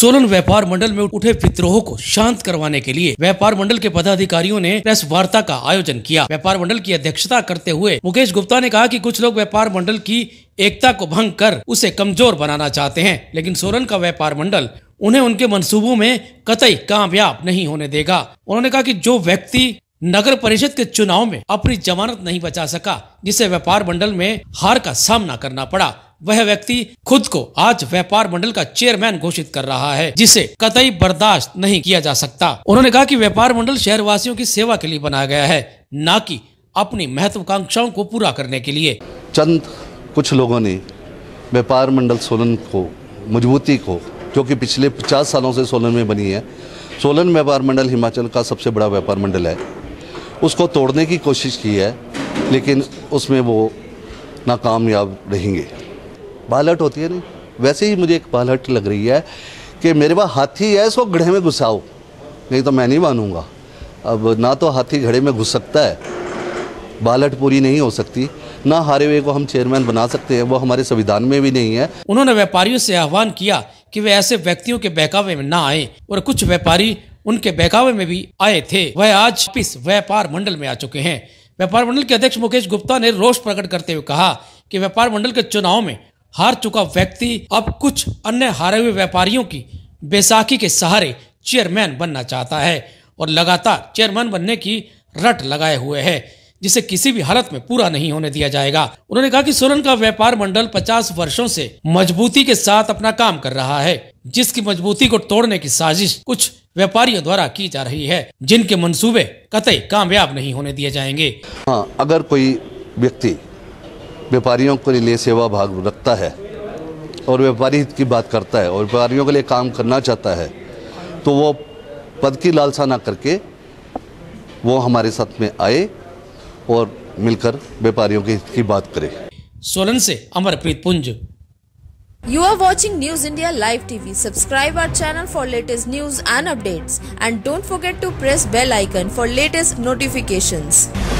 सोलन व्यापार मंडल में उठे विद्रोह को शांत करवाने के लिए व्यापार मंडल के पदाधिकारियों ने प्रेस वार्ता का आयोजन किया व्यापार मंडल की अध्यक्षता करते हुए मुकेश गुप्ता ने कहा कि कुछ लोग व्यापार मंडल की एकता को भंग कर उसे कमजोर बनाना चाहते हैं लेकिन सोलन का व्यापार मंडल उन्हें उनके मंसूबों में कतई कामयाब नहीं होने देगा उन्होंने कहा कि जो व्यक्ति नगर परिषद के चुनाव में अपनी जमानत नहीं बचा सका जिसे व्यापार मंडल में हार का सामना करना पड़ा वह व्यक्ति खुद को आज व्यापार मंडल का चेयरमैन घोषित कर रहा है जिसे कतई बर्दाश्त नहीं किया जा सकता उन्होंने कहा कि व्यापार मंडल शहर वासियों की सेवा के लिए बनाया गया है न कि अपनी महत्वाकांक्षाओं को पूरा करने के लिए चंद कुछ लोगों ने व्यापार मंडल सोलन को मजबूती को जो कि पिछले पचास सालों से सोलन में बनी है सोलन व्यापार मंडल हिमाचल का सबसे बड़ा व्यापार मंडल है उसको तोड़ने की कोशिश की है लेकिन उसमें वो नाकामयाब रहेंगे बालट होती है नहीं वैसे ही मुझे एक बालट लग रही है कि मेरे पास हाथी है इसको गढ़े में घुसाओ नहीं तो मैं नहीं मानूंगा अब ना तो हाथी घड़े में घुस सकता है बालट पूरी नहीं हो सकती ना हुए को हम चेयरमैन बना सकते हैं वो हमारे संविधान में भी नहीं है उन्होंने व्यापारियों से आह्वान किया कि वे ऐसे व्यक्तियों के बहकावे में ना आए और कुछ व्यापारी उनके बहकावे में भी आए थे वह आज इस व्यापार मंडल में आ चुके हैं व्यापार मंडल के अध्यक्ष मुकेश गुप्ता ने रोष प्रकट करते हुए कहा कि व्यापार मंडल के चुनाव में हार चुका व्यक्ति अब कुछ अन्य हारे हुए व्यापारियों की बैसाखी के सहारे चेयरमैन बनना चाहता है और लगातार चेयरमैन बनने की रट लगाए हुए है जिसे किसी भी हालत में पूरा नहीं होने दिया जाएगा उन्होंने कहा कि सोलन का व्यापार मंडल 50 वर्षों से मजबूती के साथ अपना काम कर रहा है जिसकी मजबूती को तोड़ने की साजिश कुछ व्यापारियों द्वारा की जा रही है जिनके मंसूबे कतई कामयाब नहीं होने दिए जाएंगे हाँ अगर कोई व्यक्ति व्यापारियों के लिए सेवा भाग रखता है और व्यापारी की बात करता है और व्यापारियों के लिए काम करना चाहता है तो वो पद की लालसा ना करके वो हमारे साथ में आए और मिलकर व्यापारियों के हित की बात करें सोलन से अमरप्रीत पुंज You are watching News India Live TV. Subscribe our channel for latest news and updates and don't forget to press bell icon for latest notifications.